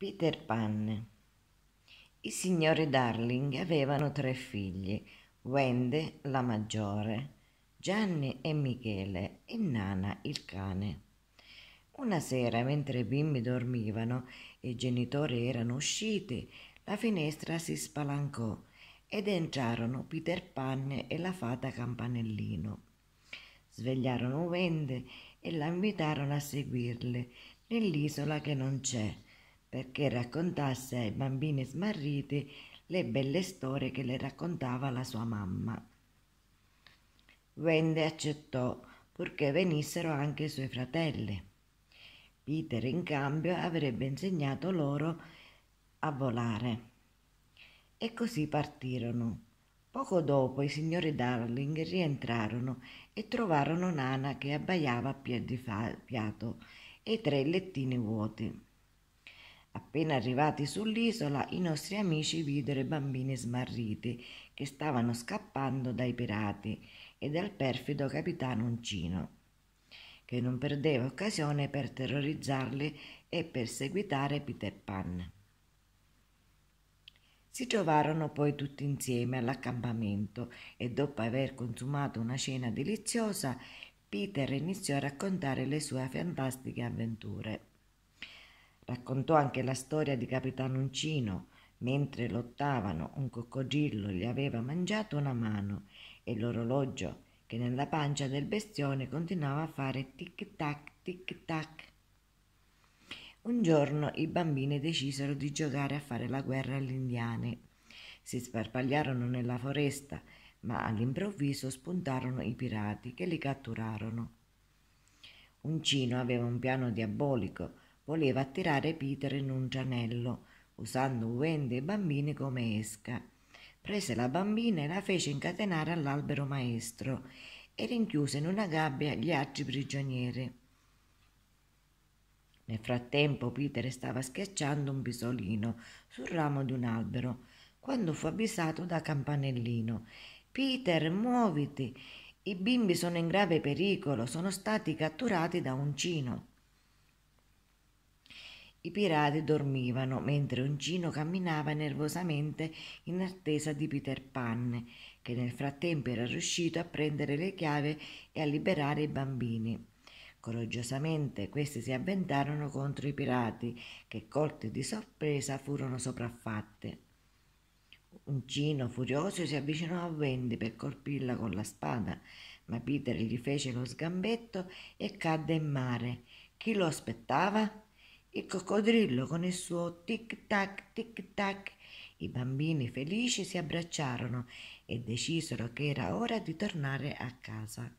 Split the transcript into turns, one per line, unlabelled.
Peter Pan. I signori Darling avevano tre figli, Wende la maggiore, Gianni e Michele e Nana il cane. Una sera, mentre i bimbi dormivano e i genitori erano usciti, la finestra si spalancò ed entrarono Peter Pan e la fata Campanellino. Svegliarono Wende e la invitarono a seguirle nell'isola che non c'è perché raccontasse ai bambini smarriti le belle storie che le raccontava la sua mamma. Wendy accettò purché venissero anche i suoi fratelli. Peter in cambio avrebbe insegnato loro a volare. E così partirono. Poco dopo i signori Darling rientrarono e trovarono Nana che abbaiava a piedi fiato e tre lettini vuoti. Appena arrivati sull'isola, i nostri amici videro i bambini smarriti che stavano scappando dai pirati e dal perfido capitano Uncino, che non perdeva occasione per terrorizzarli e perseguitare Peter Pan. Si trovarono poi tutti insieme all'accampamento e dopo aver consumato una cena deliziosa, Peter iniziò a raccontare le sue fantastiche avventure. Raccontò anche la storia di Capitano Uncino. Mentre lottavano, un coccodrillo gli aveva mangiato una mano e l'orologio che nella pancia del bestione continuava a fare tic-tac, tic-tac. Un giorno i bambini decisero di giocare a fare la guerra agli indiani. Si sparpagliarono nella foresta, ma all'improvviso spuntarono i pirati che li catturarono. Uncino aveva un piano diabolico voleva attirare Peter in un gianello, usando uende e i bambini come esca. Prese la bambina e la fece incatenare all'albero maestro e rinchiuse in una gabbia gli altri prigionieri. Nel frattempo Peter stava schiacciando un pisolino sul ramo di un albero, quando fu avvisato da Campanellino. Peter, muoviti! I bimbi sono in grave pericolo, sono stati catturati da Uncino. I pirati dormivano mentre Uncino camminava nervosamente in attesa di Peter Pan, che nel frattempo era riuscito a prendere le chiavi e a liberare i bambini. Coraggiosamente questi si avventarono contro i pirati, che colti di sorpresa furono sopraffatti. Uncino, furioso, si avvicinò a Wendy per colpirla con la spada, ma Peter gli fece lo sgambetto e cadde in mare. Chi lo aspettava? Il coccodrillo con il suo tic tac tic tac. I bambini felici si abbracciarono e decisero che era ora di tornare a casa.